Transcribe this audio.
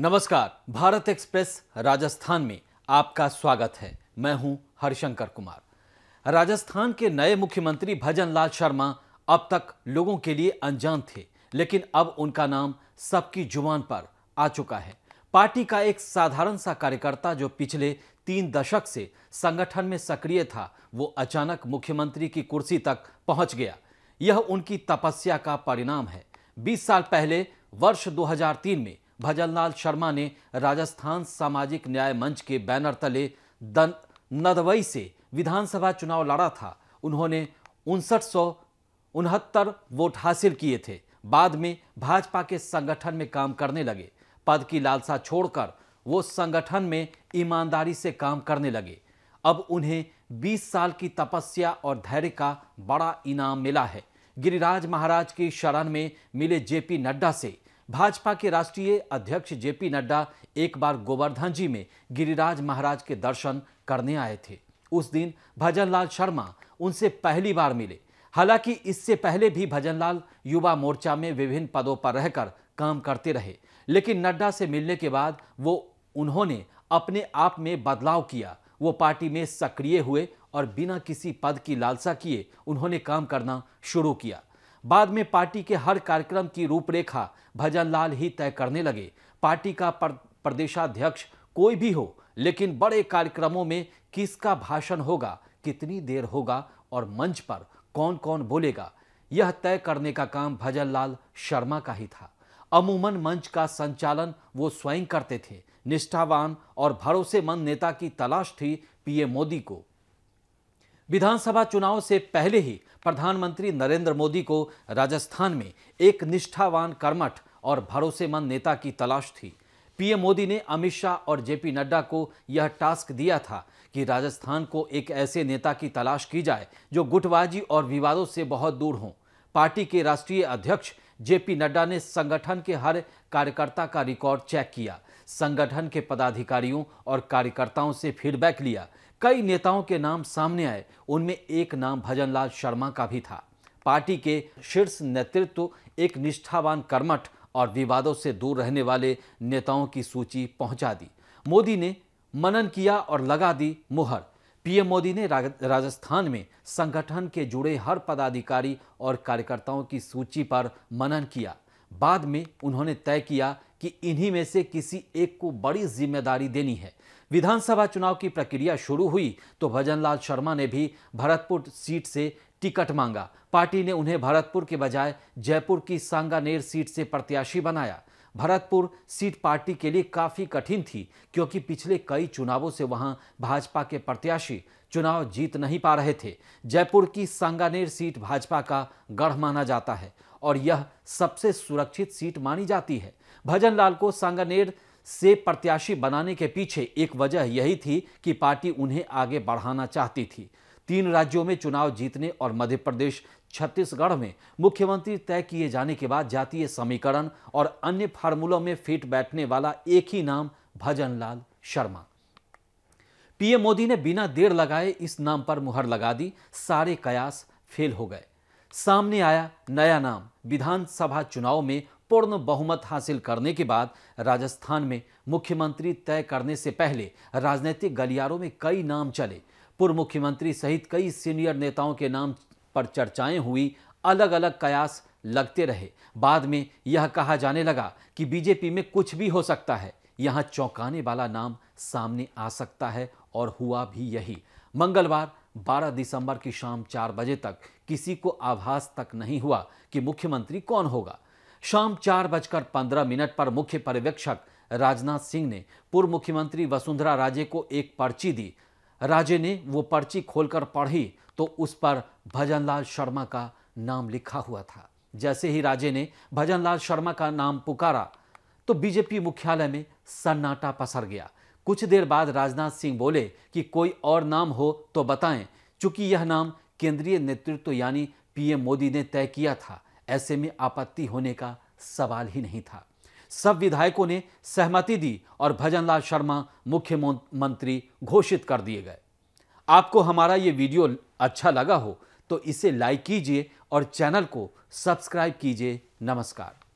नमस्कार भारत एक्सप्रेस राजस्थान में आपका स्वागत है मैं हूं हरिशंकर कुमार राजस्थान के नए मुख्यमंत्री भजन लाल शर्मा अब तक लोगों के लिए अनजान थे लेकिन अब उनका नाम सबकी जुबान पर आ चुका है पार्टी का एक साधारण सा कार्यकर्ता जो पिछले तीन दशक से संगठन में सक्रिय था वो अचानक मुख्यमंत्री की कुर्सी तक पहुंच गया यह उनकी तपस्या का परिणाम है 20 साल पहले वर्ष 2003 में भजनलाल शर्मा ने राजस्थान सामाजिक न्याय मंच के बैनर तले नदवई से विधानसभा चुनाव लड़ा था उन्होंने उनसठ सौ उनहत्तर वोट हासिल किए थे बाद में भाजपा के संगठन में काम करने लगे पद की लालसा छोड़कर वो संगठन में ईमानदारी से काम करने लगे अब उन्हें 20 साल की तपस्या और धैर्य का बड़ा इनाम मिला है गिरिराज महाराज की शरण में मिले जेपी नड्डा से भाजपा के राष्ट्रीय अध्यक्ष जेपी नड्डा एक बार गोवर्धन जी में गिरिराज महाराज के दर्शन करने आए थे उस दिन भजनलाल शर्मा उनसे पहली बार मिले हालांकि इससे पहले भी भजनलाल युवा मोर्चा में विभिन्न पदों पर रहकर काम करते रहे लेकिन नड्डा से मिलने के बाद वो उन्होंने अपने आप में बदलाव किया वो पार्टी में सक्रिय हुए और बिना किसी पद की लालसा किए उन्होंने काम करना शुरू किया बाद में पार्टी के हर कार्यक्रम की रूपरेखा भजन लाल ही तय करने लगे पार्टी का प्रदेशाध्यक्ष कोई भी हो लेकिन बड़े कार्यक्रमों में किसका भाषण होगा कितनी देर होगा और मंच पर कौन कौन बोलेगा यह तय करने का काम भजन लाल शर्मा का ही था अमूमन मंच का संचालन वो स्वयं करते थे निष्ठावान और भरोसेमंद नेता की तलाश थी पीएम मोदी को विधानसभा चुनाव से पहले ही प्रधानमंत्री नरेंद्र मोदी को राजस्थान में एक निष्ठावान कर्मठ और भरोसेमंद नेता की तलाश थी पीएम मोदी ने अमित शाह और जेपी नड्डा को यह टास्क दिया था कि राजस्थान को एक ऐसे नेता की तलाश की जाए जो गुटबाजी और विवादों से बहुत दूर हों पार्टी के राष्ट्रीय अध्यक्ष जेपी नड्डा ने संगठन के हर कार्यकर्ता का रिकॉर्ड चेक किया संगठन के पदाधिकारियों और कार्यकर्ताओं से फीडबैक लिया कई नेताओं के नाम सामने आए उनमें एक नाम भजनलाल शर्मा का भी था पार्टी के शीर्ष नेतृत्व एक निष्ठावान कर्मठ और विवादों से दूर रहने वाले नेताओं की सूची पहुंचा दी मोदी ने मनन किया और लगा दी मुहर पीएम मोदी ने राजस्थान में संगठन के जुड़े हर पदाधिकारी और कार्यकर्ताओं की सूची पर मनन किया बाद में उन्होंने तय किया कि इन्हीं में से किसी एक को बड़ी जिम्मेदारी देनी है विधानसभा चुनाव की प्रक्रिया शुरू हुई तो भजनलाल शर्मा ने भी भरतपुर सीट से टिकट मांगा पार्टी ने उन्हें भरतपुर के बजाय जयपुर की सांगानेर सीट से प्रत्याशी बनाया भरतपुर सीट पार्टी के लिए काफी कठिन थी क्योंकि पिछले कई चुनावों से वहां भाजपा के प्रत्याशी चुनाव जीत नहीं पा रहे थे जयपुर की सांगानेर सीट भाजपा का गढ़ माना जाता है और यह सबसे सुरक्षित सीट मानी जाती है भजनलाल को सांगानेर से प्रत्याशी बनाने के पीछे एक वजह यही थी कि पार्टी उन्हें आगे बढ़ाना चाहती थी तीन राज्यों में चुनाव जीतने और मध्य प्रदेश छत्तीसगढ़ में मुख्यमंत्री तय किए जाने के बाद जातीय समीकरण और अन्य फार्मूलों में फिट बैठने वाला एक ही नाम भजनलाल शर्मा पीएम मोदी ने बिना देर लगाए इस नाम पर मुहर लगा दी सारे कयास फेल हो गए सामने आया नया नाम विधानसभा चुनाव में पूर्ण बहुमत हासिल करने के बाद राजस्थान में मुख्यमंत्री तय करने से पहले राजनीतिक गलियारों में कई नाम चले पूर्व मुख्यमंत्री सहित कई सीनियर नेताओं के नाम पर चर्चाएं हुई अलग अलग कयास लगते रहे बाद में यह कहा जाने लगा कि बीजेपी में कुछ भी हो सकता है यहां चौंकाने वाला नाम सामने आ सकता है और हुआ भी यही मंगलवार 12 दिसंबर की शाम चार बजे तक किसी को आभास तक नहीं हुआ कि मुख्यमंत्री कौन होगा शाम चार बजकर पंद्रह मिनट पर मुख्य पर्यवेक्षक राजनाथ सिंह ने पूर्व मुख्यमंत्री वसुंधरा राजे को एक पर्ची दी राजे ने वो पर्ची खोलकर पढ़ी तो उस पर भजनलाल शर्मा का नाम लिखा हुआ था जैसे ही राजे ने भजनलाल शर्मा का नाम पुकारा तो बीजेपी मुख्यालय में सन्नाटा पसर गया कुछ देर बाद राजनाथ सिंह बोले कि कोई और नाम हो तो बताएं चूंकि यह नाम केंद्रीय नेतृत्व यानी पीएम मोदी ने तय किया था ऐसे में आपत्ति होने का सवाल ही नहीं था सब विधायकों ने सहमति दी और भजनलाल शर्मा मुख्यमंत्री घोषित कर दिए गए आपको हमारा ये वीडियो अच्छा लगा हो तो इसे लाइक कीजिए और चैनल को सब्सक्राइब कीजिए नमस्कार